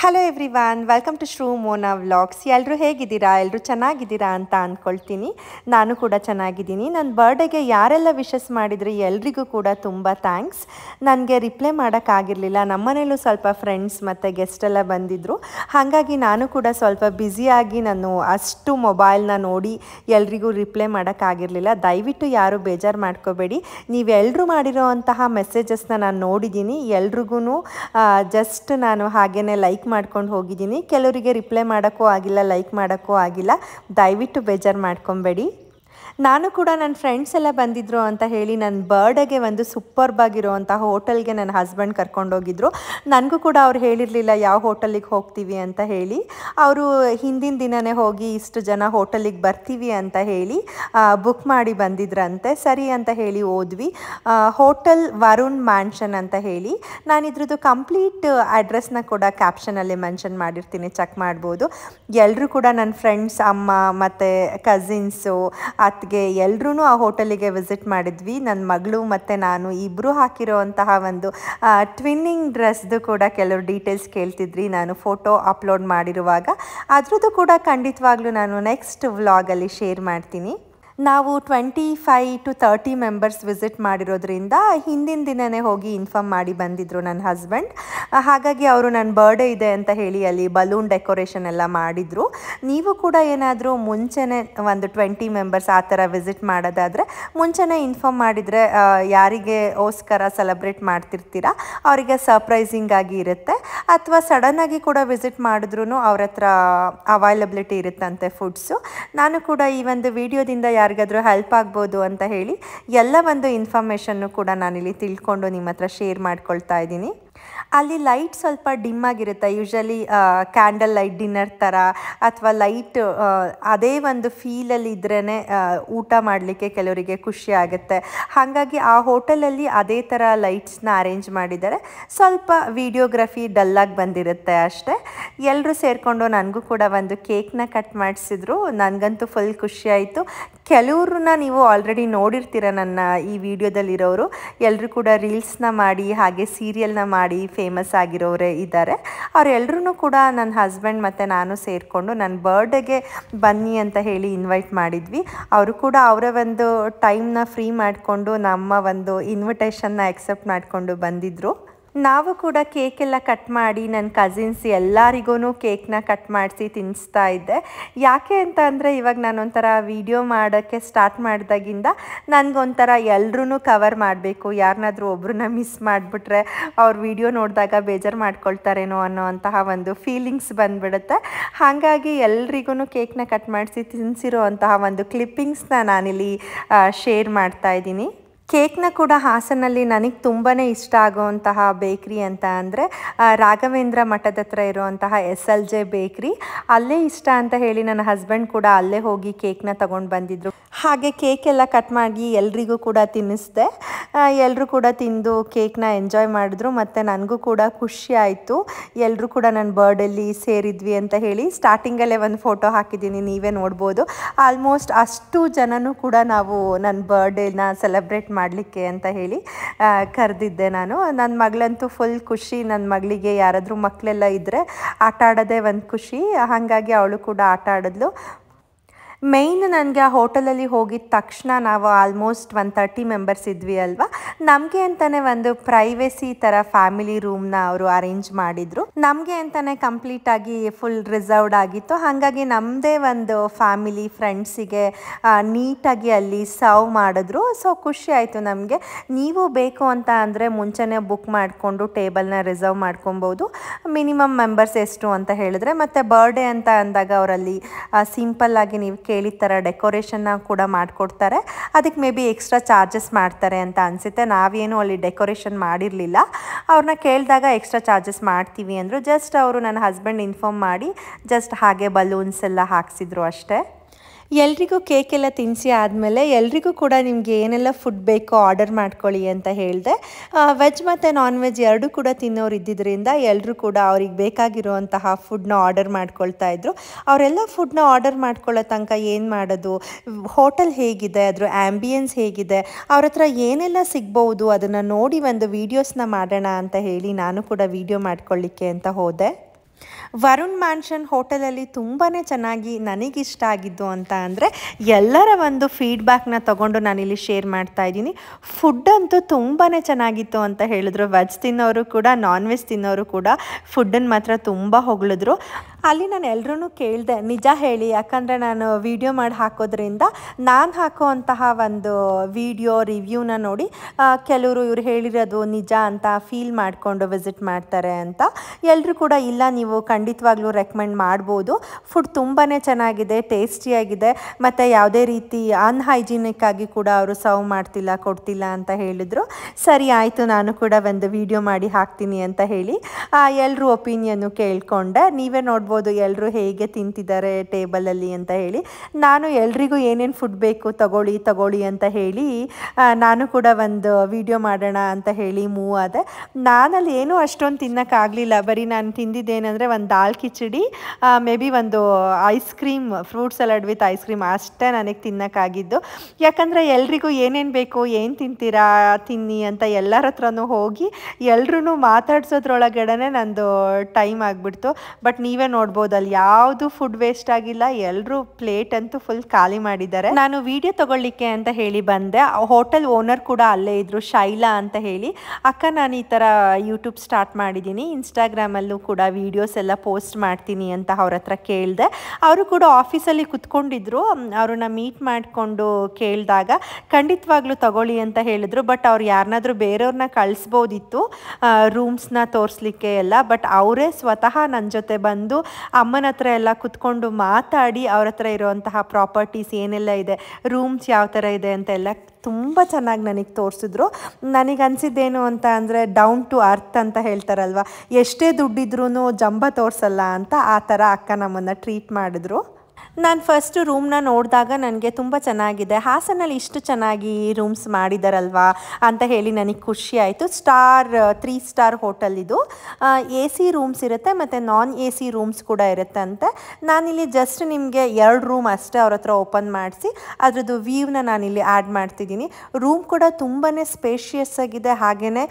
hello every welcome to Shru Mona vlogs ಎಲ್ಲರೂ ಹೇಗಿದ್ದೀರಾ ಎಲ್ಲರೂ ಚೆನ್ನಾಗಿದ್ದೀರಾ ಅಂತ ಅಂದ್ಕೊಳ್ತೀನಿ ನಾನು ಕೂಡ ಚೆನ್ನಾಗಿದ್ದೀನಿ ನನ್ನ ಬರ್ಡೇಗೆ ಯಾರೆಲ್ಲ ವಿಶಸ್ ಮಾಡಿದರೆ ಎಲ್ರಿಗೂ ಕೂಡ ತುಂಬ ಥ್ಯಾಂಕ್ಸ್ ನನಗೆ ರಿಪ್ಲೈ ಮಾಡೋಕ್ಕಾಗಿರಲಿಲ್ಲ ನಮ್ಮನೇಲೂ ಸ್ವಲ್ಪ ಫ್ರೆಂಡ್ಸ್ ಮತ್ತು ಗೆಸ್ಟೆಲ್ಲ ಬಂದಿದ್ದರು ಹಾಗಾಗಿ ನಾನು ಕೂಡ ಸ್ವಲ್ಪ ಬ್ಯುಸಿಯಾಗಿ ನಾನು ಅಷ್ಟು ಮೊಬೈಲ್ನ ನೋಡಿ ಎಲ್ರಿಗೂ ರಿಪ್ಲೈ ಮಾಡೋಕ್ಕಾಗಿರಲಿಲ್ಲ ದಯವಿಟ್ಟು ಯಾರೂ ಬೇಜಾರು ಮಾಡ್ಕೋಬೇಡಿ ನೀವೆಲ್ಲರೂ ಮಾಡಿರೋ ಅಂತಹ ಮೆಸೇಜಸ್ನ ನಾನು ನೋಡಿದ್ದೀನಿ ಎಲ್ರಿಗೂ ಜಸ್ಟ್ ನಾನು ಹಾಗೇ ಲೈಕ್ ಮಾಡ್ಕೊಂಡು ಹೋಗಿದ್ದೀನಿ ಕೆಲವರಿಗೆ ರಿಪ್ಲೈ ಮಾಡೋಕ್ಕೂ ಆಗಿಲ್ಲ ಲೈಕ್ ಮಾಡೋಕ್ಕೂ ಆಗಿಲ್ಲ ದಯವಿಟ್ಟು ಬೇಜಾರು ಮಾಡ್ಕೊಬೇಡಿ ನಾನು ಕೂಡ ನನ್ನ ಫ್ರೆಂಡ್ಸ್ ಎಲ್ಲ ಬಂದಿದ್ರು ಅಂತ ಹೇಳಿ ನನ್ನ ಬರ್ಡೇಗೆ ಒಂದು ಸೂಪರ್ಬಾಗಿರುವಂಥ ಹೋಟೆಲ್ಗೆ ನನ್ನ ಹಸ್ಬೆಂಡ್ ಕರ್ಕೊಂಡೋಗಿದ್ರು ನನಗೂ ಕೂಡ ಅವ್ರು ಹೇಳಿರಲಿಲ್ಲ ಯಾವ ಹೋಟೆಲಿಗೆ ಹೋಗ್ತೀವಿ ಅಂತ ಹೇಳಿ ಅವರು ಹಿಂದಿನ ದಿನವೇ ಹೋಗಿ ಇಷ್ಟು ಜನ ಹೋಟೆಲಿಗೆ ಬರ್ತೀವಿ ಅಂತ ಹೇಳಿ ಬುಕ್ ಮಾಡಿ ಬಂದಿದ್ರಂತೆ ಸರಿ ಅಂತ ಹೇಳಿ ಓದ್ವಿ ಹೋಟೆಲ್ ವರುಣ್ ಮ್ಯಾನ್ಷನ್ ಅಂತ ಹೇಳಿ ನಾನು ಇದ್ರದ್ದು ಕಂಪ್ಲೀಟ್ ಅಡ್ರೆಸ್ನ ಕೂಡ ಕ್ಯಾಪ್ಷನಲ್ಲಿ ಮೆನ್ಷನ್ ಮಾಡಿರ್ತೀನಿ ಚೆಕ್ ಮಾಡ್ಬೋದು ಎಲ್ಲರೂ ಕೂಡ ನನ್ನ ಫ್ರೆಂಡ್ಸ್ ಅಮ್ಮ ಮತ್ತು ಕಝಿನ್ಸು ಅತ್ತಿಗೆ ಹಾಗೆ ಎಲ್ಲರೂ ಆ ಹೋಟೆಲಿಗೆ ವಿಸಿಟ್ ಮಾಡಿದ್ವಿ ನನ್ನ ಮಗಳು ಮತ್ತು ನಾನು ಇಬ್ಬರು ಹಾಕಿರೋವಂತಹ ಒಂದು ಟ್ವಿನ್ನಿಂಗ್ ಡ್ರೆಸ್ದು ಕೂಡ ಕೆಲವು ಡೀಟೇಲ್ಸ್ ಕೇಳ್ತಿದ್ರಿ ನಾನು ಫೋಟೋ ಅಪ್ಲೋಡ್ ಮಾಡಿರುವಾಗ ಅದರದ್ದು ಕೂಡ ಖಂಡಿತವಾಗ್ಲೂ ನಾನು ನೆಕ್ಸ್ಟ್ ವ್ಲಾಗಲ್ಲಿ ಶೇರ್ ಮಾಡ್ತೀನಿ ನಾವು twenty five to thirty members visit ಮಾಡಿರೋದ್ರಿಂದ ಹಿಂದಿನ ದಿನವೇ ಹೋಗಿ ಇನ್ಫಾರ್ಮ್ ಮಾಡಿ ಬಂದಿದ್ದರು ನನ್ನ ಹಸ್ಬೆಂಡ್ ಹಾಗಾಗಿ ಅವರು ನನ್ನ ಬರ್ಡೇ ಇದೆ ಅಂತ ಹೇಳಿ ಅಲ್ಲಿ ಬಲೂನ್ ಡೆಕೋರೇಷನ್ ಎಲ್ಲ ಮಾಡಿದರು ನೀವು ಕೂಡ ಏನಾದರೂ ಮುಂಚೆನೇ ಒಂದು ಟ್ವೆಂಟಿ ಮೆಂಬರ್ಸ್ ಆ ಥರ ವಿಸಿಟ್ ಮಾಡೋದಾದರೆ ಮುಂಚೆನೇ ಇನ್ಫಾರ್ಮ್ ಮಾಡಿದರೆ ಯಾರಿಗೆ ಓಸ್ಕರ ಸೆಲೆಬ್ರೇಟ್ ಮಾಡ್ತಿರ್ತೀರಾ ಅವರಿಗೆ ಸರ್ಪ್ರೈಸಿಂಗ್ ಆಗಿ ಇರುತ್ತೆ ಅಥವಾ ಸಡನ್ನಾಗಿ ಕೂಡ ವಿಸಿಟ್ ಮಾಡಿದ್ರೂ ಅವರ ಹತ್ರ ಅವೈಲಬಿಲಿಟಿ ಇರುತ್ತಂತೆ ಫುಡ್ಸು ನಾನು ಕೂಡ ಈ ಒಂದು ವಿಡಿಯೋದಿಂದ ಯಾರು ಯಾರಿಗಾದರೂ ಹೆಲ್ಪ್ ಆಗ್ಬೋದು ಅಂತ ಹೇಳಿ ಎಲ್ಲ ಒಂದು ಇನ್ಫಾರ್ಮೇಷನ್ನು ಕೂಡ ನಾನಿಲ್ಲಿ ತಿಳ್ಕೊಂಡು ನಿಮ್ಮ ಹತ್ರ ಶೇರ್ ಮಾಡ್ಕೊಳ್ತಾ ಇದ್ದೀನಿ ಅಲ್ಲಿ ಲೈಟ್ ಸ್ವಲ್ಪ ಡಿಮ್ ಆಗಿರುತ್ತೆ ಯೂಶಲಿ ಕ್ಯಾಂಡಲ್ ಲೈಟ್ ಡಿನ್ನರ್ ಥರ ಅಥವಾ ಲೈಟ್ ಅದೇ ಒಂದು ಫೀಲಲ್ಲಿ ಇದ್ರೇ ಊಟ ಮಾಡಲಿಕ್ಕೆ ಕೆಲವರಿಗೆ ಖುಷಿ ಆಗುತ್ತೆ ಹಾಗಾಗಿ ಆ ಹೋಟೆಲಲ್ಲಿ ಅದೇ ಥರ ಲೈಟ್ಸ್ನ ಅರೇಂಜ್ ಮಾಡಿದ್ದಾರೆ ಸ್ವಲ್ಪ ವಿಡಿಯೋಗ್ರಫಿ ಡಲ್ಲಾಗಿ ಬಂದಿರುತ್ತೆ ಅಷ್ಟೇ ಎಲ್ಲರೂ ಸೇರಿಕೊಂಡು ನನಗೂ ಕೂಡ ಒಂದು ಕೇಕ್ನ ಕಟ್ ಮಾಡಿಸಿದ್ರು ನನಗಂತೂ ಫುಲ್ ಖುಷಿಯಾಯಿತು ಕೆಲವ್ರನ್ನ ನೀವು ಆಲ್ರೆಡಿ ನೋಡಿರ್ತೀರ ನನ್ನ ಈ ವಿಡಿಯೋದಲ್ಲಿರೋರು ಎಲ್ಲರೂ ಕೂಡ ರೀಲ್ಸ್ನ ಮಾಡಿ ಹಾಗೆ ಸೀರಿಯಲ್ನ ಮಾಡಿ ಫೇಮಸ್ ಆಗಿರೋರೇ ಇದ್ದಾರೆ ಅವರೆಲ್ಲರೂ ಕೂಡ ನನ್ನ ಹಸ್ಬೆಂಡ್ ಮತ್ತು ನಾನು ಸೇರಿಕೊಂಡು ನನ್ನ ಬರ್ಡೇಗೆ ಬನ್ನಿ ಅಂತ ಹೇಳಿ ಇನ್ವೈಟ್ ಮಾಡಿದ್ವಿ ಅವರು ಕೂಡ ಅವರ ಒಂದು ಟೈಮ್ನ ಫ್ರೀ ಮಾಡಿಕೊಂಡು ನಮ್ಮ ಒಂದು ಇನ್ವಿಟೇಷನ್ನ ಎಕ್ಸೆಪ್ಟ್ ಮಾಡಿಕೊಂಡು ಬಂದಿದ್ದರು ನಾವು ಕೂಡ ಕೇಕೆಲ್ಲ ಕಟ್ ಮಾಡಿ ನನ್ನ ಕಸಿನ್ಸ್ ಎಲ್ಲರಿಗೂ ಕೇಕ್ನ ಕಟ್ ಮಾಡಿಸಿ ತಿನ್ನಿಸ್ತಾ ಇದ್ದೆ ಯಾಕೆ ಅಂತ ಅಂದರೆ ಇವಾಗ ನಾನೊಂಥರ ವೀಡಿಯೋ ಮಾಡೋಕ್ಕೆ ಸ್ಟಾರ್ಟ್ ಮಾಡಿದಾಗಿಂದ ನನಗೊಂಥರ ಎಲ್ಲರೂ ಕವರ್ ಮಾಡಬೇಕು ಯಾರನ್ನಾದರೂ ಒಬ್ರನ್ನ ಮಿಸ್ ಮಾಡಿಬಿಟ್ರೆ ಅವ್ರ ವಿಡಿಯೋ ನೋಡಿದಾಗ ಬೇಜಾರು ಮಾಡ್ಕೊಳ್ತಾರೇನೋ ಅನ್ನೋ ಅಂತಹ ಒಂದು ಫೀಲಿಂಗ್ಸ್ ಬಂದುಬಿಡುತ್ತೆ ಹಾಗಾಗಿ ಎಲ್ರಿಗೂ ಕೇಕ್ನ ಕಟ್ ಮಾಡಿಸಿ ತಿನ್ನಿಸಿರೋ ಅಂತಹ ಒಂದು ಕ್ಲಿಪ್ಪಿಂಗ್ಸ್ನ ನಾನಿಲ್ಲಿ ಶೇರ್ ಮಾಡ್ತಾ ಇದ್ದೀನಿ ಕೇಕ್ನ ಕೂಡ ಹಾಸನಲ್ಲಿ ನನಗೆ ತುಂಬಾ ಇಷ್ಟ ಆಗುವಂತಹ ಬೇಕ್ರಿ ಅಂತ ಅಂದರೆ ರಾಘವೇಂದ್ರ ಮಠದ ಹತ್ರ ಇರುವಂತಹ ಎಸ್ ಎಲ್ ಜೆ ಬೇಕ್ರಿ ಅಲ್ಲೇ ಇಷ್ಟ ಅಂತ ಹೇಳಿ ನನ್ನ ಹಸ್ಬೆಂಡ್ ಕೂಡ ಅಲ್ಲೇ ಹೋಗಿ ಕೇಕ್ನ ತಗೊಂಡು ಬಂದಿದ್ರು ಹಾಗೆ ಕೇಕ್ ಎಲ್ಲ ಕಟ್ ಮಾಡಿ ಎಲ್ರಿಗೂ ಕೂಡ ತಿನ್ನಿಸ್ದೆ ಎಲ್ಲರೂ ಕೂಡ ತಿಂದು ಕೇಕ್ನ ಎಂಜಾಯ್ ಮಾಡಿದ್ರು ಮತ್ತು ನನಗೂ ಕೂಡ ಖುಷಿ ಆಯಿತು ಎಲ್ಲರೂ ಕೂಡ ನನ್ನ ಬರ್ಡಲ್ಲಿ ಸೇರಿದ್ವಿ ಅಂತ ಹೇಳಿ ಸ್ಟಾರ್ಟಿಂಗಲ್ಲೇ ಒಂದು ಫೋಟೋ ಹಾಕಿದ್ದೀನಿ ನೀವೇ ನೋಡ್ಬೋದು ಆಲ್ಮೋಸ್ಟ್ ಅಷ್ಟು ಜನನೂ ಕೂಡ ನಾವು ನನ್ನ ಬರ್ಡೇನ ಸೆಲೆಬ್ರೇಟ್ ಮಾಡಿ ಮಾಡಲಿಕ್ಕೆ ಅಂತ ಹೇಳಿ ಕರೆದಿದ್ದೆ ನಾನು ನನ್ನ ಮಗಳಂತೂ ಫುಲ್ ಖುಷಿ ನನ್ನ ಮಗಳಿಗೆ ಯಾರಾದರೂ ಮಕ್ಕಳೆಲ್ಲ ಇದ್ದರೆ ಆಟ ಆಡೋದೇ ಒಂದು ಖುಷಿ ಹಾಗಾಗಿ ಅವಳು ಕೂಡ ಆಟ ಆಡಿದ್ಲು ಮೇಯ್ನ್ ನನಗೆ ಆ ಹೋಟೆಲಲ್ಲಿ ಹೋಗಿದ ತಕ್ಷಣ ನಾವು ಆಲ್ಮೋಸ್ಟ್ ಒನ್ ತರ್ಟಿ ಮೆಂಬರ್ಸ್ ಇದ್ವಿ ಅಲ್ವಾ ನಮಗೆ ಅಂತಲೇ ಒಂದು ಪ್ರೈವೇಸಿ ಥರ ಫ್ಯಾಮಿಲಿ ರೂಮ್ನ ಅವರು ಅರೇಂಜ್ ಮಾಡಿದರು ನಮಗೆ ಅಂತಲೇ ಕಂಪ್ಲೀಟ್ ಆಗಿ ಫುಲ್ ರಿಸರ್ವ್ಡ್ ಆಗಿತ್ತು ಹಾಗಾಗಿ ನಮ್ಮದೇ ಒಂದು ಫ್ಯಾಮಿಲಿ ಫ್ರೆಂಡ್ಸಿಗೆ ನೀಟಾಗಿ ಅಲ್ಲಿ ಸರ್ವ್ ಮಾಡಿದ್ರು ಸೊ ಖುಷಿ ಆಯಿತು ನಮಗೆ ನೀವು ಬೇಕು ಅಂತ ಅಂದರೆ ಮುಂಚೆನೇ ಬುಕ್ ಮಾಡಿಕೊಂಡು ಟೇಬಲ್ನ ರಿಸರ್ವ್ ಮಾಡ್ಕೊಬೋದು ಮಿನಿಮಮ್ ಮೆಂಬರ್ಸ್ ಎಷ್ಟು ಅಂತ ಹೇಳಿದ್ರೆ ಮತ್ತು ಬರ್ಡೇ ಅಂತ ಅಂದಾಗ ಅವರಲ್ಲಿ ಸಿಂಪಲ್ಲಾಗಿ ನೀವು ಕೇಳಿದ ಥರ ಡೆಕೋರೇಷನ್ನ ಕೂಡ ಮಾಡಿಕೊಡ್ತಾರೆ ಅದಕ್ಕೆ ಮೇ ಬಿ ಎಕ್ಸ್ಟ್ರಾ ಚಾರ್ಜಸ್ ಮಾಡ್ತಾರೆ ಅಂತ ಅನಿಸುತ್ತೆ ನಾವೇನು ಅಲ್ಲಿ ಡೆಕೋರೇಷನ್ ಮಾಡಿರಲಿಲ್ಲ ಅವ್ರನ್ನ ಕೇಳಿದಾಗ ಎಕ್ಸ್ಟ್ರಾ ಚಾರ್ಜಸ್ ಮಾಡ್ತೀವಿ ಅಂದರು ಜಸ್ಟ್ ಅವರು ನನ್ನ ಹಸ್ಬೆಂಡ್ ಇನ್ಫಾರ್ಮ್ ಮಾಡಿ ಜಸ್ಟ್ ಹಾಗೆ ಬಲೂನ್ಸ್ ಎಲ್ಲ ಹಾಕ್ಸಿದ್ರು ಅಷ್ಟೇ ಎಲ್ರಿಗೂ ಕೇಕ್ ಎಲ್ಲ ತಿನ್ನಿಸಿ ಆದಮೇಲೆ ಎಲ್ರಿಗೂ ಕೂಡ ನಿಮಗೆ ಏನೆಲ್ಲ ಫುಡ್ ಬೇಕೋ ಆರ್ಡರ್ ಮಾಡ್ಕೊಳ್ಳಿ ಅಂತ ಹೇಳಿದೆ ವೆಜ್ ಮತ್ತು ನಾನ್ ವೆಜ್ ಎರಡೂ ಕೂಡ ತಿನ್ನೋರು ಇದ್ದಿದ್ದರಿಂದ ಎಲ್ಲರೂ ಕೂಡ ಅವ್ರಿಗೆ ಬೇಕಾಗಿರುವಂತಹ ಫುಡ್ನ ಆರ್ಡರ್ ಮಾಡ್ಕೊಳ್ತಾ ಇದ್ರು ಅವರೆಲ್ಲ ಫುಡ್ನ ಆರ್ಡರ್ ಮಾಡ್ಕೊಳ್ಳೋ ತನಕ ಏನು ಮಾಡೋದು ಹೋಟೆಲ್ ಹೇಗಿದೆ ಅದರ ಆ್ಯಂಬಿಯನ್ಸ್ ಹೇಗಿದೆ ಅವ್ರ ಹತ್ರ ಏನೆಲ್ಲ ಸಿಗ್ಬೋದು ಅದನ್ನು ನೋಡಿ ಒಂದು ವೀಡಿಯೋಸ್ನ ಮಾಡೋಣ ಅಂತ ಹೇಳಿ ನಾನು ಕೂಡ ವೀಡಿಯೋ ಮಾಡ್ಕೊಳ್ಳಿಕ್ಕೆ ಅಂತ ಹೋದೆ ವರುಣ್ ಮ್ಯಾನ್ಷನ್ ಹೋಟೆಲಲ್ಲಿ ತುಂಬಾ ಚೆನ್ನಾಗಿ ನನಗಿಷ್ಟ ಆಗಿದ್ದು ಅಂತ ಅಂದರೆ ಎಲ್ಲರ ಒಂದು ಫೀಡ್ಬ್ಯಾಕ್ನ ತೊಗೊಂಡು ನಾನಿಲ್ಲಿ ಶೇರ್ ಮಾಡ್ತಾ ಇದ್ದೀನಿ ಫುಡ್ ಅಂತೂ ತುಂಬಾ ಚೆನ್ನಾಗಿತ್ತು ಅಂತ ಹೇಳಿದ್ರು ವೆಜ್ ತಿನ್ನೋರು ಕೂಡ ನಾನ್ ವೆಜ್ ತಿನ್ನೋರು ಕೂಡ ಫುಡ್ಡನ್ನು ಮಾತ್ರ ತುಂಬ ಹೊಗಳಿದ್ರು ಅಲ್ಲಿ ನಾನು ಎಲ್ಲರೂ ಕೇಳಿದೆ ನಿಜ ಹೇಳಿ ಯಾಕಂದರೆ ನಾನು ವೀಡಿಯೋ ಮಾಡಿ ಹಾಕೋದ್ರಿಂದ ನಾನು ಹಾಕುವಂತಹ ಒಂದು ವೀಡಿಯೋ ರಿವ್ಯೂನ ನೋಡಿ ಕೆಲವರು ಇವರು ಹೇಳಿರೋದು ನಿಜ ಅಂತ ಫೀಲ್ ಮಾಡಿಕೊಂಡು ವಿಸಿಟ್ ಮಾಡ್ತಾರೆ ಅಂತ ಎಲ್ಲರೂ ಕೂಡ ಇಲ್ಲ ನೀವು ಖಂಡಿತವಾಗ್ಲೂ ರೆಕಮೆಂಡ್ ಮಾಡ್ಬೋದು ಫುಡ್ ತುಂಬಾ ಚೆನ್ನಾಗಿದೆ ಟೇಸ್ಟಿಯಾಗಿದೆ ಮತ್ತು ಯಾವುದೇ ರೀತಿ ಅನ್ಹೈಜಿನಿಕ್ ಆಗಿ ಕೂಡ ಅವರು ಸರ್ವ್ ಮಾಡ್ತಿಲ್ಲ ಕೊಡ್ತಿಲ್ಲ ಅಂತ ಹೇಳಿದರು ಸರಿ ಆಯಿತು ನಾನು ಕೂಡ ಒಂದು ವೀಡಿಯೋ ಮಾಡಿ ಹಾಕ್ತೀನಿ ಅಂತ ಹೇಳಿ ಎಲ್ಲರೂ ಒಪಿನಿಯನ್ನು ಕೇಳಿಕೊಂಡೆ ನೀವೇ ನೋಡ್ಬೋದು ನೋಡ್ಬೋದು ಎಲ್ಲರೂ ಹೇಗೆ ತಿಂತಿದ್ದಾರೆ ಟೇಬಲಲ್ಲಿ ಅಂತ ಹೇಳಿ ನಾನು ಎಲ್ರಿಗೂ ಏನೇನು ಫುಡ್ ಬೇಕು ತಗೊಳ್ಳಿ ತಗೊಳ್ಳಿ ಅಂತ ಹೇಳಿ ನಾನು ಕೂಡ ಒಂದು ವಿಡಿಯೋ ಮಾಡೋಣ ಅಂತ ಹೇಳಿ ಮೂವ್ ಆದೆ ನಾನಲ್ಲಿ ಏನೂ ಅಷ್ಟೊಂದು ತಿನ್ನೋಕ್ಕಾಗಲಿಲ್ಲ ಬರೀ ನಾನು ತಿಂದಿದ್ದೇನೆಂದರೆ ಒಂದು ದಾಲ್ ಕಿಚಡಿ ಮೇ ಬಿ ಒಂದು ice cream fruit salad with ice cream ಅಷ್ಟೇ ನನಗೆ ತಿನ್ನೋಕ್ಕಾಗಿದ್ದು ಯಾಕಂದರೆ ಎಲ್ರಿಗೂ ಏನೇನು ಬೇಕು ಏನು ತಿಂತೀರಾ ತಿನ್ನಿ ಅಂತ ಎಲ್ಲರ ಹತ್ರನೂ ಹೋಗಿ ಎಲ್ರೂ ಮಾತಾಡ್ಸೋದ್ರೊಳಗಡೆ ನಂದು ಟೈಮ್ ಆಗಿಬಿಡ್ತು ಬಟ್ ನೀವೇ ನೋಡ್ಬೋದು ಅಲ್ಲಿ ಯಾವುದು ಫುಡ್ ವೇಸ್ಟ್ ಆಗಿಲ್ಲ ಎಲ್ಲರೂ ಪ್ಲೇಟ್ ಅಂತೂ ಫುಲ್ ಖಾಲಿ ಮಾಡಿದ್ದಾರೆ ನಾನು ವಿಡಿಯೋ ತಗೊಳ್ಳಿಕ್ಕೆ ಅಂತ ಹೇಳಿ ಬಂದೆ ಹೋಟೆಲ್ ಓನರ್ ಕೂಡ ಅಲ್ಲೇ ಇದ್ರು ಶೈಲಾ ಅಂತ ಹೇಳಿ ಅಕ್ಕ ನಾನು ಈ ಥರ ಯೂಟ್ಯೂಬ್ ಸ್ಟಾರ್ಟ್ ಮಾಡಿದ್ದೀನಿ ಇನ್ಸ್ಟಾಗ್ರಾಮಲ್ಲೂ ಕೂಡ ವೀಡಿಯೋಸ್ ಎಲ್ಲ ಪೋಸ್ಟ್ ಮಾಡ್ತೀನಿ ಅಂತ ಅವ್ರ ಹತ್ರ ಕೇಳಿದೆ ಅವರು ಕೂಡ ಆಫೀಸಲ್ಲಿ ಕುತ್ಕೊಂಡಿದ್ರು ಅವ್ರನ್ನ ಮೀಟ್ ಮಾಡಿಕೊಂಡು ಕೇಳಿದಾಗ ಖಂಡಿತವಾಗ್ಲೂ ತಗೊಳ್ಳಿ ಅಂತ ಹೇಳಿದ್ರು ಬಟ್ ಅವ್ರು ಯಾರನ್ನಾದ್ರೂ ಬೇರೆಯವ್ರನ್ನ ಕಳಿಸ್ಬೋದಿತ್ತು ರೂಮ್ಸ್ನ ತೋರಿಸ್ಲಿಕ್ಕೆ ಎಲ್ಲ ಬಟ್ ಅವರೇ ಸ್ವತಃ ನನ್ನ ಜೊತೆ ಬಂದು ಅಮ್ಮನ ಹತ್ರ ಎಲ್ಲ ಕುತ್ಕೊಂಡು ಮಾತಾಡಿ ಅವ್ರ ಹತ್ರ ಇರುವಂತಹ ಪ್ರಾಪರ್ಟೀಸ್ ಏನೆಲ್ಲ ಇದೆ ರೂಮ್ಸ್ ಯಾವ ಥರ ಇದೆ ಅಂತೆಲ್ಲ ತುಂಬ ಚೆನ್ನಾಗಿ ನನಗೆ ತೋರಿಸಿದ್ರು ನನಗೆ ಅನಿಸಿದ್ದೇನು ಅಂತ ಅಂದರೆ ಡೌನ್ ಟು ಅರ್ತ್ ಅಂತ ಹೇಳ್ತಾರಲ್ವ ಎಷ್ಟೇ ದುಡ್ಡಿದ್ರೂ ಜಂಬ ತೋರಿಸಲ್ಲ ಅಂತ ಆ ಥರ ಅಕ್ಕ ನಮ್ಮನ್ನು ಟ್ರೀಟ್ ಮಾಡಿದ್ರು ನಾನು ಫಸ್ಟ್ ರೂಮ್ನ ನೋಡಿದಾಗ ನನಗೆ ತುಂಬ ಚೆನ್ನಾಗಿದೆ ಹಾಸನಲ್ಲಿ ಇಷ್ಟು ಚೆನ್ನಾಗಿ ರೂಮ್ಸ್ ಮಾಡಿದಾರಲ್ವಾ ಅಂತ ಹೇಳಿ ನನಗೆ ಖುಷಿ ಆಯಿತು ಸ್ಟಾರ್ ತ್ರೀ ಸ್ಟಾರ್ ಹೋಟೆಲ್ ಇದು ಎ ಸಿ ರೂಮ್ಸ್ ಇರುತ್ತೆ ಮತ್ತು ನಾನ್ ಎ ಸಿ ರೂಮ್ಸ್ ಕೂಡ ಇರುತ್ತೆ ಅಂತೆ ನಾನಿಲ್ಲಿ ಜಸ್ಟ್ ನಿಮಗೆ ಎರಡು ರೂಮ್ ಅಷ್ಟೇ ಅವ್ರ ಹತ್ರ ಓಪನ್ ಮಾಡಿಸಿ ಅದರದ್ದು ವ್ಯೂವ್ನ ನಾನಿಲ್ಲಿ ಆ್ಯಡ್ ಮಾಡ್ತಿದ್ದೀನಿ ರೂಮ್ ಕೂಡ ತುಂಬಾ ಸ್ಪೇಷಿಯಸ್ ಆಗಿದೆ ಹಾಗೆಯೇ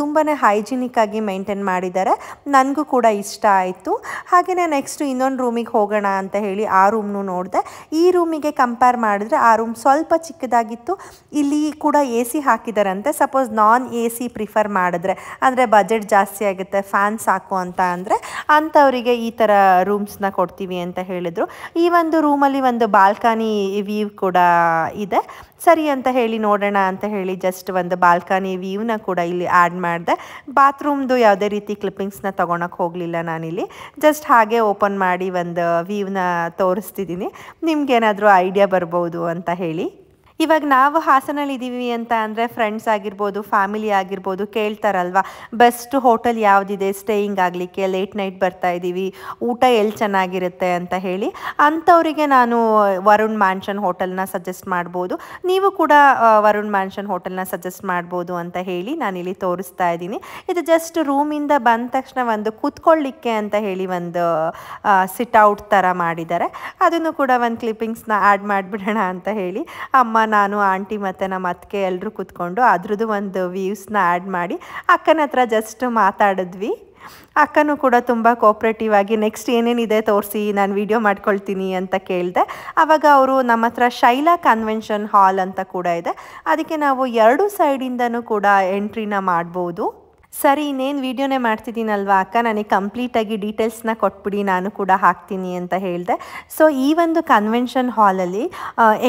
ತುಂಬಾ ಹೈಜಿನಿಕ್ ಆಗಿ ಮೇಂಟೈನ್ ಮಾಡಿದ್ದಾರೆ ನನಗೂ ಕೂಡ ಇಷ್ಟ ಆಯಿತು ಹಾಗೆಯೇ ನೆಕ್ಸ್ಟು ಇನ್ನೊಂದು ರೂಮಿಗೆ ಹೋಗೋಣ ಅಂತ ಹೇಳಿ ಆ ರೂಮ್ನು ನೋಡಿದೆ ಈ ರೂಮಿಗೆ ಕಂಪೇರ್ ಮಾಡಿದ್ರೆ ಆ ರೂಮ್ ಸ್ವಲ್ಪ ಚಿಕ್ಕದಾಗಿತ್ತು ಇಲ್ಲಿ ಕೂಡ ಎ ಸಿ ಹಾಕಿದಾರಂತೆ suppose non A C prefer ಮಾಡಿದ್ರೆ ಅಂದರೆ ಬಜೆಟ್ ಜಾಸ್ತಿ ಆಗುತ್ತೆ ಫ್ಯಾನ್ ಸಾಕು ಅಂತ ಅಂದರೆ ಅಂಥವರಿಗೆ ಈ ಥರ ರೂಮ್ಸ್ನ ಕೊಡ್ತೀವಿ ಅಂತ ಹೇಳಿದರು ಈ ಒಂದು ರೂಮಲ್ಲಿ ಒಂದು ಬಾಲ್ಕನಿ ವ್ಯೂ ಕೂಡ ಇದೆ ಸರಿ ಅಂತ ಹೇಳಿ ನೋಡೋಣ ಅಂತ ಹೇಳಿ ಜಸ್ಟ್ ಒಂದು ಬಾಲ್ಕನಿ ವ್ಯೂನ ಕೂಡ ಇಲ್ಲಿ ಆ್ಯಡ್ ಮಾಡಿದೆ ಬಾತ್ರೂಮ್ದು ಯಾವುದೇ ರೀತಿ ಕ್ಲಿಪ್ಪಿಂಗ್ಸ್ನ ತೊಗೊಳಕ್ಕೆ ಹೋಗಲಿಲ್ಲ ನಾನಿಲ್ಲಿ ಜಸ್ಟ್ ಹಾಗೆ ಓಪನ್ ಮಾಡಿ ಒಂದು ವ್ಯೂನ ತೋರಿಸ್ತಿದ್ದೀನಿ ನಿಮ್ಗೇನಾದರೂ ಐಡಿಯಾ ಬರ್ಬೋದು ಅಂತ ಹೇಳಿ ಇವಾಗ ನಾವು ಹಾಸನಲ್ಲಿ ಇದ್ದೀವಿ ಅಂತ ಅಂದರೆ ಫ್ರೆಂಡ್ಸ್ ಆಗಿರ್ಬೋದು ಫ್ಯಾಮಿಲಿ ಆಗಿರ್ಬೋದು ಕೇಳ್ತಾರಲ್ವ ಬೆಸ್ಟ್ ಹೋಟೆಲ್ ಯಾವುದಿದೆ ಸ್ಟೇಯಿಂಗ್ ಆಗಲಿಕ್ಕೆ ಲೇಟ್ ನೈಟ್ ಬರ್ತಾ ಇದ್ದೀವಿ ಊಟ ಎಲ್ಲಿ ಚೆನ್ನಾಗಿರುತ್ತೆ ಅಂತ ಹೇಳಿ ಅಂಥವರಿಗೆ ನಾನು ವರುಣ್ ಮ್ಯಾನ್ಷನ್ ಹೋಟೆಲ್ನ ಸಜೆಸ್ಟ್ ಮಾಡ್ಬೋದು ನೀವು ಕೂಡ ವರುಣ್ ಮ್ಯಾನ್ಷನ್ ಹೋಟೆಲ್ನ ಸಜೆಸ್ಟ್ ಮಾಡ್ಬೋದು ಅಂತ ಹೇಳಿ ಇಲ್ಲಿ ತೋರಿಸ್ತಾ ಇದ್ದೀನಿ ಇದು ಜಸ್ಟ್ ರೂಮಿಂದ ಬಂದ ತಕ್ಷಣ ಒಂದು ಕೂತ್ಕೊಳ್ಳಿಕ್ಕೆ ಅಂತ ಹೇಳಿ ಒಂದು ಸಿಟ್ ಔಟ್ ಥರ ಮಾಡಿದ್ದಾರೆ ಅದನ್ನು ಕೂಡ ಒಂದು ಕ್ಲಿಪ್ಪಿಂಗ್ಸ್ನ ಆ್ಯಡ್ ಮಾಡಿಬಿಡೋಣ ಅಂತ ಹೇಳಿ ಅಮ್ಮ ನಾನು ಆಂಟಿ ಮತ್ತು ನಮ್ಮ ಅತ್ತಿಗೆ ಎಲ್ಲರೂ ಕೂತ್ಕೊಂಡು ಅದ್ರದ್ದು ಒಂದು ವ್ಯೂಸ್ನ ಆ್ಯಡ್ ಮಾಡಿ ಅಕ್ಕನ ಹತ್ರ ಜಸ್ಟ್ ಮಾತಾಡಿದ್ವಿ ಅಕ್ಕನೂ ಕೂಡ ತುಂಬ ಕೋಪ್ರೇಟಿವ್ ಆಗಿ ನೆಕ್ಸ್ಟ್ ಏನೇನಿದೆ ತೋರಿಸಿ ನಾನು ವಿಡಿಯೋ ಮಾಡ್ಕೊಳ್ತೀನಿ ಅಂತ ಕೇಳಿದೆ ಆವಾಗ ಅವರು ನಮ್ಮ ಹತ್ರ ಶೈಲಾ ಕನ್ವೆನ್ಷನ್ ಹಾಲ್ ಅಂತ ಕೂಡ ಇದೆ ಅದಕ್ಕೆ ನಾವು ಎರಡು ಸೈಡಿಂದನೂ ಕೂಡ ಎಂಟ್ರಿನ ಮಾಡ್ಬೋದು ಸರಿ ಇನ್ನೇನು ವೀಡಿಯೋನೇ ಮಾಡ್ತಿದ್ದೀನಲ್ವಾ ಅಕ್ಕ ನನಗೆ ಕಂಪ್ಲೀಟಾಗಿ ಡೀಟೇಲ್ಸ್ನ ಕೊಟ್ಬಿಡಿ ನಾನು ಕೂಡ ಹಾಕ್ತೀನಿ ಅಂತ ಹೇಳಿದೆ ಸೊ ಈ ಒಂದು ಕನ್ವೆನ್ಷನ್ ಹಾಲಲ್ಲಿ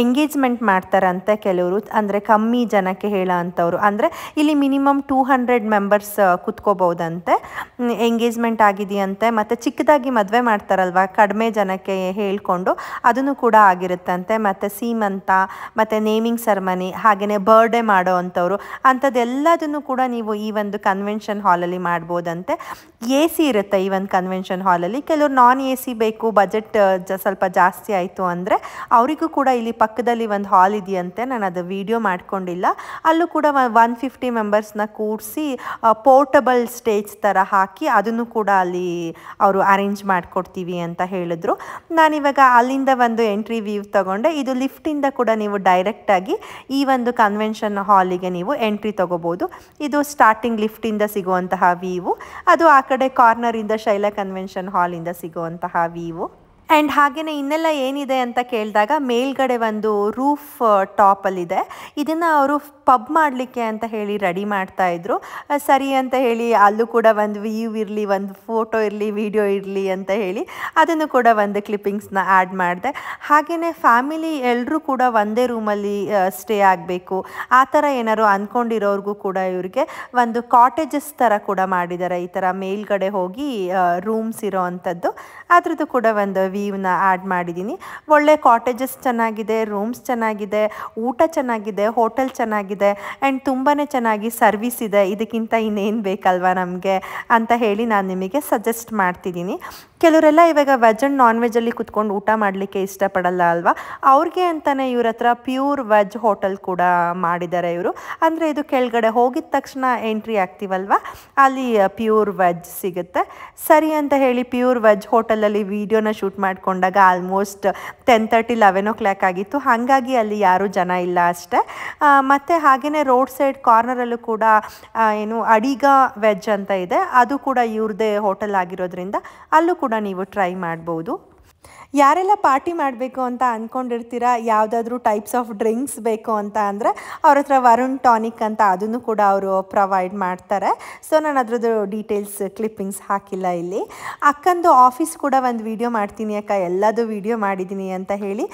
ಎಂಗೇಜ್ಮೆಂಟ್ ಮಾಡ್ತಾರಂತೆ ಕೆಲವರು ಅಂದರೆ ಕಮ್ಮಿ ಜನಕ್ಕೆ ಹೇಳೋ ಅಂಥವ್ರು ಅಂದರೆ ಇಲ್ಲಿ ಮಿನಿಮಮ್ ಟೂ ಹಂಡ್ರೆಡ್ ಮೆಂಬರ್ಸ್ ಕೂತ್ಕೋಬೋದಂತೆ ಎಂಗೇಜ್ಮೆಂಟ್ ಆಗಿದೆಯಂತೆ ಮತ್ತು ಚಿಕ್ಕದಾಗಿ ಮದುವೆ ಮಾಡ್ತಾರಲ್ವ ಕಡಿಮೆ ಜನಕ್ಕೆ ಹೇಳಿಕೊಂಡು ಅದನ್ನು ಕೂಡ ಆಗಿರುತ್ತಂತೆ ಮತ್ತು ಸೀಮಂತ ಮತ್ತು ನೇಮಿಂಗ್ ಸೆರೆಮನಿ ಹಾಗೆಯೇ ಬರ್ಡೇ ಮಾಡೋ ಅಂಥವ್ರು ಅಂಥದ್ದೆಲ್ಲದನ್ನು ಕೂಡ ನೀವು ಈ ಒಂದು ಕನ್ವೆನ್ಷನ್ ಕನ್ವೆನ್ಷನ್ ಹಾಲಲ್ಲಿ ಮಾಡ್ಬೋದಂತೆ ಎ ಸಿ ಇರುತ್ತೆ ಈ ಒಂದು ಕನ್ವೆನ್ಷನ್ ಹಾಲಲ್ಲಿ ಕೆಲವರು ನಾನ್ ಎ ಸಿ ಬೇಕು ಬಜೆಟ್ ಸ್ವಲ್ಪ ಜಾಸ್ತಿ ಆಯಿತು ಅಂದರೆ ಅವರಿಗೂ ಕೂಡ ಇಲ್ಲಿ ಪಕ್ಕದಲ್ಲಿ ಒಂದು ಹಾಲ್ ಇದೆಯಂತೆ ನಾನು ಅದು ವಿಡಿಯೋ ಮಾಡ್ಕೊಂಡಿಲ್ಲ ಅಲ್ಲೂ ಕೂಡ ಒನ್ ಫಿಫ್ಟಿ ಮೆಂಬರ್ಸ್ನ ಕೂರಿಸಿ ಪೋರ್ಟಬಲ್ ಸ್ಟೇಜ್ ಥರ ಹಾಕಿ ಅದನ್ನು ಕೂಡ ಅಲ್ಲಿ ಅವರು ಅರೇಂಜ್ ಮಾಡಿಕೊಡ್ತೀವಿ ಅಂತ ಹೇಳಿದ್ರು ನಾನಿವಾಗ ಅಲ್ಲಿಂದ ಒಂದು ಎಂಟ್ರಿ ವ್ಯೂ ತಗೊಂಡೆ ಇದು ಲಿಫ್ಟಿಂದ ಕೂಡ ನೀವು ಡೈರೆಕ್ಟಾಗಿ ಈ ಒಂದು ಕನ್ವೆನ್ಷನ್ ಹಾಲಿಗೆ ನೀವು ಎಂಟ್ರಿ ತಗೋಬೋದು ಇದು ಸ್ಟಾರ್ಟಿಂಗ್ ಲಿಫ್ಟಿಂದ ಇಂದ ಸಿಗುವಂತಹ ವೀವು ಅದು ಆ ಕಡೆ ಕಾರ್ನರ್ ಇಂದ ಶೈಲ ಕನ್ವೆನ್ಷನ್ ಹಾಲ್ ಇಂದ ಸಿಗುವಂತಹ ವೀವು ಆ್ಯಂಡ್ ಹಾಗೆಯೇ ಇನ್ನೆಲ್ಲ ಏನಿದೆ ಅಂತ ಕೇಳಿದಾಗ ಮೇಲ್ಗಡೆ ಒಂದು ರೂಫ್ ಟಾಪಲ್ಲಿದೆ uh, ಇದನ್ನು ಅವರು ಪಬ್ ಮಾಡಲಿಕ್ಕೆ ಅಂತ ಹೇಳಿ ರೆಡಿ ಮಾಡ್ತಾಯಿದ್ರು ಸರಿ ಅಂತ ಹೇಳಿ ಅಲ್ಲೂ ಕೂಡ ಒಂದು ವ್ಯೂ ಇರಲಿ ಒಂದು ಫೋಟೋ ಇರಲಿ ವಿಡಿಯೋ ಇರಲಿ ಅಂತ ಹೇಳಿ ಅದನ್ನು ಕೂಡ ಒಂದು ಕ್ಲಿಪ್ಪಿಂಗ್ಸ್ನ ಆ್ಯಡ್ ಮಾಡಿದೆ ಹಾಗೆಯೇ ಫ್ಯಾಮಿಲಿ ಎಲ್ಲರೂ ಕೂಡ ಒಂದೇ ರೂಮಲ್ಲಿ ಸ್ಟೇ ಆಗಬೇಕು ಆ ಥರ ಏನಾದ್ರು ಅಂದ್ಕೊಂಡಿರೋರ್ಗೂ ಕೂಡ ಇವರಿಗೆ ಒಂದು ಕಾಟೇಜಸ್ ಥರ ಕೂಡ ಮಾಡಿದ್ದಾರೆ ಈ ಥರ ಮೇಲ್ಗಡೆ ಹೋಗಿ ರೂಮ್ಸ್ ಇರೋ ಅಂಥದ್ದು ಅದರದ್ದು ಕೂಡ ಒಂದು ವ್ಯೂವ್ನ ಆ್ಯಡ್ ಮಾಡಿದ್ದೀನಿ ಒಳ್ಳೆ ಕಾಟೇಜಸ್ ಚೆನ್ನಾಗಿದೆ ರೂಮ್ಸ್ ಚೆನ್ನಾಗಿದೆ ಊಟ ಚೆನ್ನಾಗಿದೆ ಹೋಟೆಲ್ ಚೆನ್ನಾಗಿದೆ ಇದೆ ಆ್ಯಂಡ್ ತುಂಬಾ ಚೆನ್ನಾಗಿ ಸರ್ವಿಸ್ ಇದೆ ಇದಕ್ಕಿಂತ ಇನ್ನೇನು ಬೇಕಲ್ವಾ ನಮಗೆ ಅಂತ ಹೇಳಿ ನಾನು ನಿಮಗೆ ಸಜೆಸ್ಟ್ ಮಾಡ್ತಿದ್ದೀನಿ ಕೆಲವರೆಲ್ಲ ಇವಾಗ ವೆಜ್ ಆ್ಯಂಡ್ ನಾನ್ ವೆಜ್ಜಲ್ಲಿ ಕುತ್ಕೊಂಡು ಊಟ ಮಾಡಲಿಕ್ಕೆ ಇಷ್ಟಪಡಲ್ಲ ಅಲ್ವಾ ಅವ್ರಿಗೆ ಅಂತಲೇ ಇವ್ರ ಹತ್ರ ಪ್ಯೂರ್ ವೆಜ್ ಹೋಟೆಲ್ ಕೂಡ ಮಾಡಿದ್ದಾರೆ ಇವರು ಅಂದರೆ ಇದು ಕೆಳಗಡೆ ಹೋಗಿದ ತಕ್ಷಣ ಎಂಟ್ರಿ ಆಗ್ತೀವಲ್ವ ಅಲ್ಲಿ ಪ್ಯೂರ್ ವೆಜ್ ಸಿಗುತ್ತೆ ಸರಿ ಅಂತ ಹೇಳಿ ಪ್ಯೂರ್ ವೆಜ್ ಹೋಟೆಲಲ್ಲಿ ವೀಡಿಯೋನ ಶೂಟ್ ಮಾಡಿಕೊಂಡಾಗ almost ten thirty eleven o'clock ಆಗಿತ್ತು ಹಾಗಾಗಿ ಅಲ್ಲಿ ಯಾರೂ ಜನ ಇಲ್ಲ ಅಷ್ಟೇ ಮತ್ತು ಹಾಗೆಯೇ ರೋಡ್ ಸೈಡ್ ಕಾರ್ನರಲ್ಲೂ ಕೂಡ ಏನು ಅಡಿಗ ವೆಜ್ ಅಂತ ಇದೆ ಅದು ಕೂಡ ಇವ್ರದೇ ಹೋಟೆಲ್ ಆಗಿರೋದ್ರಿಂದ ಅಲ್ಲೂ ಕೂಡ ನೀವು ಟ್ರೈ ಮಾಡ್ಬೋದು ಯಾರೆಲ್ಲ ಪಾರ್ಟಿ ಮಾಡಬೇಕು ಅಂತ ಅಂದ್ಕೊಂಡಿರ್ತೀರ ಯಾವುದಾದ್ರೂ ಟೈಪ್ಸ್ ಆಫ್ ಡ್ರಿಂಕ್ಸ್ ಬೇಕು ಅಂತ ಅಂದರೆ ಅವ್ರ ಹತ್ರ ವರುಣ್ ಟಾನಿಕ್ ಅಂತ ಅದನ್ನು ಕೂಡ ಅವರು ಪ್ರೊವೈಡ್ ಮಾಡ್ತಾರೆ ಸೊ ನಾನು ಅದರದ್ದು ಡೀಟೇಲ್ಸ್ ಕ್ಲಿಪ್ಪಿಂಗ್ಸ್ ಹಾಕಿಲ್ಲ ಇಲ್ಲಿ ಅಕ್ಕಂದು ಆಫೀಸ್ ಕೂಡ ಒಂದು ವೀಡಿಯೋ ಮಾಡ್ತೀನಿ ಅಕ್ಕ ಎಲ್ಲದೂ ವೀಡಿಯೋ ಮಾಡಿದ್ದೀನಿ ಅಂತ ಹೇಳಿ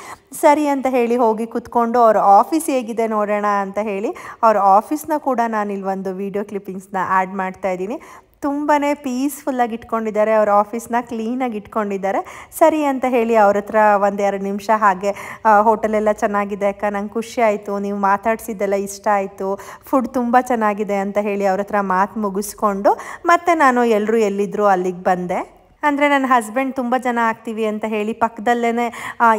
ಸರಿ ಅಂತ ಹೇಳಿ ಹೋಗಿ ಕುತ್ಕೊಂಡು ಅವ್ರ ಆಫೀಸ್ ಹೇಗಿದೆ ನೋಡೋಣ ಅಂತ ಹೇಳಿ ಅವ್ರ ಆಫೀಸ್ನ ಕೂಡ ನಾನು ಇಲ್ಲಿ ಒಂದು ವೀಡಿಯೋ ಕ್ಲಿಪ್ಪಿಂಗ್ಸ್ನ ಆ್ಯಡ್ ಮಾಡ್ತಾ ಇದ್ದೀನಿ ತುಂಬಾ ಪೀಸ್ಫುಲ್ಲಾಗಿ ಇಟ್ಕೊಂಡಿದ್ದಾರೆ ಅವ್ರ ಆಫೀಸ್ನ ಕ್ಲೀನಾಗಿ ಇಟ್ಕೊಂಡಿದ್ದಾರೆ ಸರಿ ಅಂತ ಹೇಳಿ ಅವ್ರ ಹತ್ರ ಒಂದೆರಡು ನಿಮಿಷ ಹಾಗೆ ಹೋಟೆಲೆಲ್ಲ ಚೆನ್ನಾಗಿದೆ ಅಕ್ಕ ನಂಗೆ ಖುಷಿ ಆಯಿತು ನೀವು ಮಾತಾಡಿಸಿದ್ದೆಲ್ಲ ಇಷ್ಟ ಆಯಿತು ಫುಡ್ ತುಂಬ ಚೆನ್ನಾಗಿದೆ ಅಂತ ಹೇಳಿ ಅವ್ರ ಹತ್ರ ಮಾತು ಮುಗಿಸ್ಕೊಂಡು ಮತ್ತೆ ನಾನು ಎಲ್ಲರೂ ಎಲ್ಲಿದ್ದರೂ ಅಲ್ಲಿಗೆ ಬಂದೆ ಅಂದರೆ ನನ್ನ ಹಸ್ಬೆಂಡ್ ತುಂಬ ಜನ ಆಗ್ತೀವಿ ಅಂತ ಹೇಳಿ ಪಕ್ಕದಲ್ಲೇ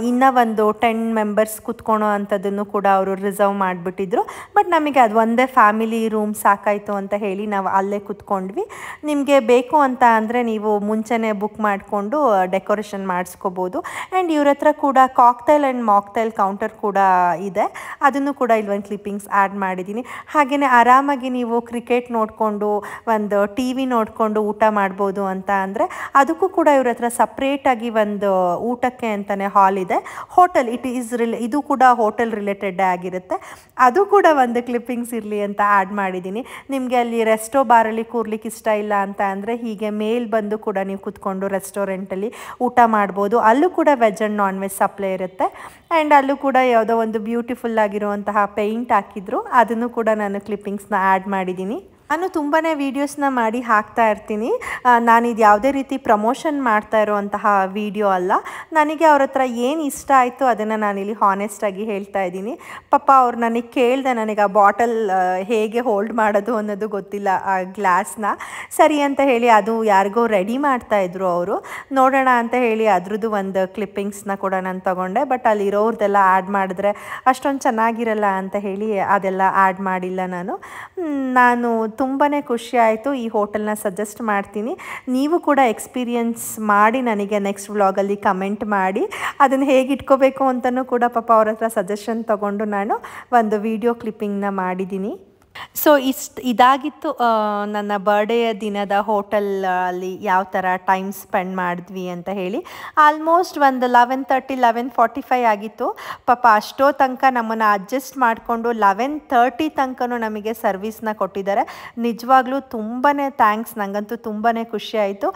ಇನ್ನೂ ಒಂದು ಟೆನ್ ಮೆಂಬರ್ಸ್ ಕುತ್ಕೊಳೋ ಅಂಥದ್ದನ್ನು ಕೂಡ ಅವರು ರಿಸರ್ವ್ ಮಾಡಿಬಿಟ್ಟಿದ್ರು ಬಟ್ ನಮಗೆ ಅದು ಒಂದೇ ಫ್ಯಾಮಿಲಿ ರೂಮ್ ಸಾಕಾಯಿತು ಅಂತ ಹೇಳಿ ನಾವು ಅಲ್ಲೇ ಕುತ್ಕೊಂಡ್ವಿ ನಿಮಗೆ ಬೇಕು ಅಂತ ಅಂದರೆ ನೀವು ಮುಂಚೆನೇ ಬುಕ್ ಮಾಡಿಕೊಂಡು ಡೆಕೋರೇಷನ್ ಮಾಡಿಸ್ಕೋಬೋದು ಆ್ಯಂಡ್ ಇವ್ರ ಹತ್ರ ಕೂಡ ಕಾಕ್ಟೈಲ್ ಆ್ಯಂಡ್ ಮಾಕ್ಟೈಲ್ ಕೌಂಟರ್ ಕೂಡ ಇದೆ ಅದನ್ನು ಕೂಡ ಇಲ್ಲಿ ಒಂದು ಕ್ಲಿಪ್ಪಿಂಗ್ಸ್ ಆ್ಯಡ್ ಮಾಡಿದ್ದೀನಿ ಹಾಗೆಯೇ ಆರಾಮಾಗಿ ನೀವು ಕ್ರಿಕೆಟ್ ನೋಡಿಕೊಂಡು ಒಂದು ಟಿ ವಿ ನೋಡಿಕೊಂಡು ಊಟ ಮಾಡ್ಬೋದು ಅಂತ ಅಂದರೆ ಅದು ಅದಕ್ಕೂ ಕೂಡ ಇವ್ರ ಹತ್ರ ಸಪ್ರೇಟಾಗಿ ಒಂದು ಊಟಕ್ಕೆ ಅಂತಲೇ ಹಾಲ್ ಇದೆ ಹೋಟೆಲ್ ಇಟ್ ಈಸ್ ರಿಲ್ ಇದು ಕೂಡ ಹೋಟೆಲ್ ರಿಲೇಟೆಡ್ ಆಗಿರುತ್ತೆ ಅದು ಕೂಡ ಒಂದು ಕ್ಲಿಪ್ಪಿಂಗ್ಸ್ ಇರಲಿ ಅಂತ ಆ್ಯಡ್ ಮಾಡಿದ್ದೀನಿ ನಿಮಗೆ ಅಲ್ಲಿ ರೆಸ್ಟೋ ಬಾರಲ್ಲಿ ಕೂರ್ಲಿಕ್ಕೆ ಇಷ್ಟ ಇಲ್ಲ ಅಂತ ಅಂದರೆ ಹೀಗೆ ಮೇಲ್ ಬಂದು ಕೂಡ ನೀವು ಕೂತ್ಕೊಂಡು ರೆಸ್ಟೋರೆಂಟಲ್ಲಿ ಊಟ ಮಾಡ್ಬೋದು ಅಲ್ಲೂ ಕೂಡ veg and non veg supply ಇರುತ್ತೆ ಆ್ಯಂಡ್ ಅಲ್ಲೂ ಕೂಡ ಯಾವುದೋ ಒಂದು ಬ್ಯೂಟಿಫುಲ್ ಆಗಿರುವಂತಹ ಪೇಂಟ್ ಹಾಕಿದ್ರು ಅದನ್ನು ಕೂಡ ನಾನು ಕ್ಲಿಪ್ಪಿಂಗ್ಸ್ನ ಆ್ಯಡ್ ಮಾಡಿದ್ದೀನಿ ನಾನು ತುಂಬಾ ವೀಡಿಯೋಸ್ನ ಮಾಡಿ ಹಾಕ್ತಾ ಇರ್ತೀನಿ ನಾನಿದು ಯಾವುದೇ ರೀತಿ ಪ್ರಮೋಷನ್ ಮಾಡ್ತಾ ಇರುವಂತಹ ವೀಡಿಯೋ ಅಲ್ಲ ನನಗೆ ಅವ್ರ ಹತ್ರ ಏನು ಇಷ್ಟ ಆಯಿತು ಅದನ್ನು ನಾನಿಲ್ಲಿ ಹಾನೆಸ್ಟಾಗಿ ಹೇಳ್ತಾ ಇದ್ದೀನಿ ಪಾಪ ಅವ್ರು ನನಗೆ ಕೇಳಿದೆ ನನಗೆ ಆ ಬಾಟಲ್ ಹೇಗೆ ಹೋಲ್ಡ್ ಮಾಡೋದು ಅನ್ನೋದು ಗೊತ್ತಿಲ್ಲ ಆ ಗ್ಲಾಸ್ನ ಸರಿ ಅಂತ ಹೇಳಿ ಅದು ಯಾರಿಗೋ ರೆಡಿ ಮಾಡ್ತಾ ಇದ್ರು ಅವರು ನೋಡೋಣ ಅಂತ ಹೇಳಿ ಅದ್ರದ್ದು ಒಂದು ಕ್ಲಿಪ್ಪಿಂಗ್ಸ್ನ ಕೂಡ ನಾನು ತೊಗೊಂಡೆ ಬಟ್ ಅಲ್ಲಿರೋರ್ದೆಲ್ಲ ಆ್ಯಡ್ ಮಾಡಿದ್ರೆ ಅಷ್ಟೊಂದು ಚೆನ್ನಾಗಿರಲ್ಲ ಅಂತ ಹೇಳಿ ಅದೆಲ್ಲ ಆ್ಯಡ್ ಮಾಡಿಲ್ಲ ನಾನು ನಾನು ತುಂಬಾ ಖುಷಿಯಾಯಿತು ಈ ಹೋಟೆಲ್ನ ಸಜೆಸ್ಟ್ ಮಾಡ್ತೀನಿ ನೀವು ಕೂಡ ಎಕ್ಸ್ಪೀರಿಯನ್ಸ್ ಮಾಡಿ ನನಗೆ ನೆಕ್ಸ್ಟ್ ವ್ಲಾಗಲ್ಲಿ ಕಮೆಂಟ್ ಮಾಡಿ ಅದನ್ನು ಹೇಗೆ ಇಟ್ಕೋಬೇಕು ಅಂತಲೂ ಕೂಡ ಪಾಪ ಅವರ ಹತ್ರ ಸಜೆಷನ್ ತೊಗೊಂಡು ನಾನು ಒಂದು ವಿಡಿಯೋ ಕ್ಲಿಪ್ಪಿಂಗ್ನ ಮಾಡಿದ್ದೀನಿ ಸೊ ಇಷ್ಟು ಇದಾಗಿತ್ತು ನನ್ನ ಬರ್ಡೇಯ ದಿನದ ಹೋಟೆಲಲ್ಲಿ ಯಾವ ಥರ ಟೈಮ್ ಸ್ಪೆಂಡ್ ಮಾಡಿದ್ವಿ ಅಂತ ಹೇಳಿ ಆಲ್ಮೋಸ್ಟ್ ಒಂದು eleven thirty eleven forty five ಆಗಿತ್ತು ಪಾಪ ಅಷ್ಟೋ ತನಕ ನಮ್ಮನ್ನು ಅಡ್ಜಸ್ಟ್ ಮಾಡಿಕೊಂಡು ಲೆವೆನ್ ತರ್ಟಿ ತನಕ ನಮಗೆ ಸರ್ವಿಸ್ನ ಕೊಟ್ಟಿದ್ದಾರೆ ನಿಜವಾಗ್ಲೂ ತುಂಬಾ ಥ್ಯಾಂಕ್ಸ್ ನನಗಂತೂ ತುಂಬಾ ಖುಷಿ ಆಯಿತು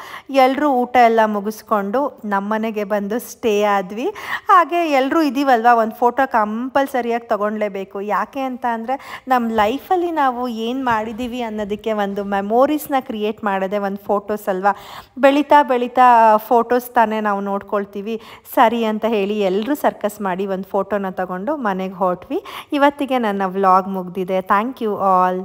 ಎಲ್ಲರೂ ಊಟ ಎಲ್ಲ ಮುಗಿಸ್ಕೊಂಡು ನಮ್ಮನೆಗೆ ಬಂದು ಸ್ಟೇ ಆದ್ವಿ ಹಾಗೆ ಎಲ್ಲರೂ ಇದೀವಲ್ವಾ ಒಂದು ಫೋಟೋ ಕಂಪಲ್ಸರಿಯಾಗಿ ತೊಗೊಳ್ಲೇಬೇಕು ಯಾಕೆ ಅಂತ ಅಂದರೆ ನಮ್ಮ ಲೈಫಲ್ಲಿ ನಾವು ಏನು ಮಾಡಿದ್ದೀವಿ ಅನ್ನೋದಕ್ಕೆ ಒಂದು ಮೆಮೊರೀಸ್ನ ಕ್ರಿಯೇಟ್ ಮಾಡೋದೆ ಒಂದು ಫೋಟೋಸ್ ಅಲ್ವಾ ಬೆಳೀತಾ ಬೆಳೀತಾ ಫೋಟೋಸ್ ತಾನೇ ನಾವು ನೋಡ್ಕೊಳ್ತೀವಿ ಸರಿ ಅಂತ ಹೇಳಿ ಎಲ್ಲರೂ ಸರ್ಕಸ್ ಮಾಡಿ ಒಂದು ಫೋಟೋನ ತಗೊಂಡು ಮನೆಗೆ ಹೊರಟ್ವಿ ಇವತ್ತಿಗೆ ನನ್ನ ವ್ಲಾಗ್ ಮುಗ್ದಿದೆ ಥ್ಯಾಂಕ್ ಯು ಆಲ್